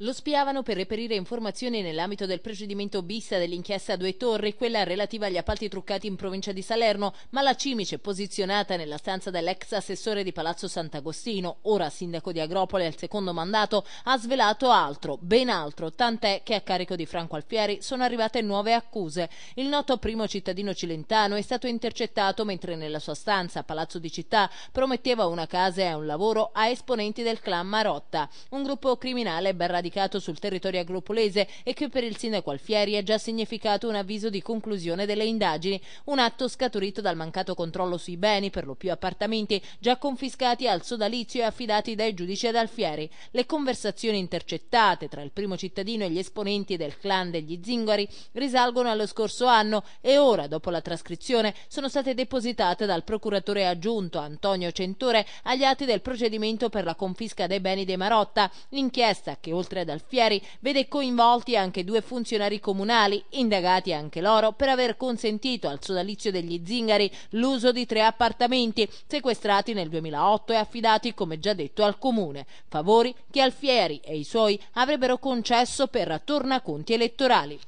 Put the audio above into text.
Lo spiavano per reperire informazioni nell'ambito del procedimento Bissa dell'inchiesta a Due Torri, quella relativa agli appalti truccati in provincia di Salerno, ma la Cimice, posizionata nella stanza dell'ex assessore di Palazzo Sant'Agostino, ora sindaco di Agropoli al secondo mandato, ha svelato altro, ben altro, tant'è che a carico di Franco Alfieri sono arrivate nuove accuse. Il noto primo cittadino cilentano è stato intercettato mentre nella sua stanza, a Palazzo di Città, prometteva una casa e un lavoro a esponenti del clan Marotta, un gruppo criminale ben radicato radicato sul territorio agropolese e che per il sindaco Alfieri ha già significato un avviso di conclusione delle indagini, un atto scaturito dal mancato controllo sui beni, per lo più appartamenti, già confiscati al sodalizio e affidati dai giudici ad Alfieri. Le conversazioni intercettate tra il primo cittadino e gli esponenti del clan degli Zingari risalgono allo scorso anno e ora, dopo la trascrizione, sono state depositate dal procuratore aggiunto Antonio Centore agli atti del procedimento per la confisca dei beni dei Marotta, l'inchiesta che oltre oltre ad Alfieri, vede coinvolti anche due funzionari comunali, indagati anche loro per aver consentito al sodalizio degli zingari l'uso di tre appartamenti sequestrati nel 2008 e affidati, come già detto, al comune, favori che Alfieri e i suoi avrebbero concesso per tornaconti elettorali.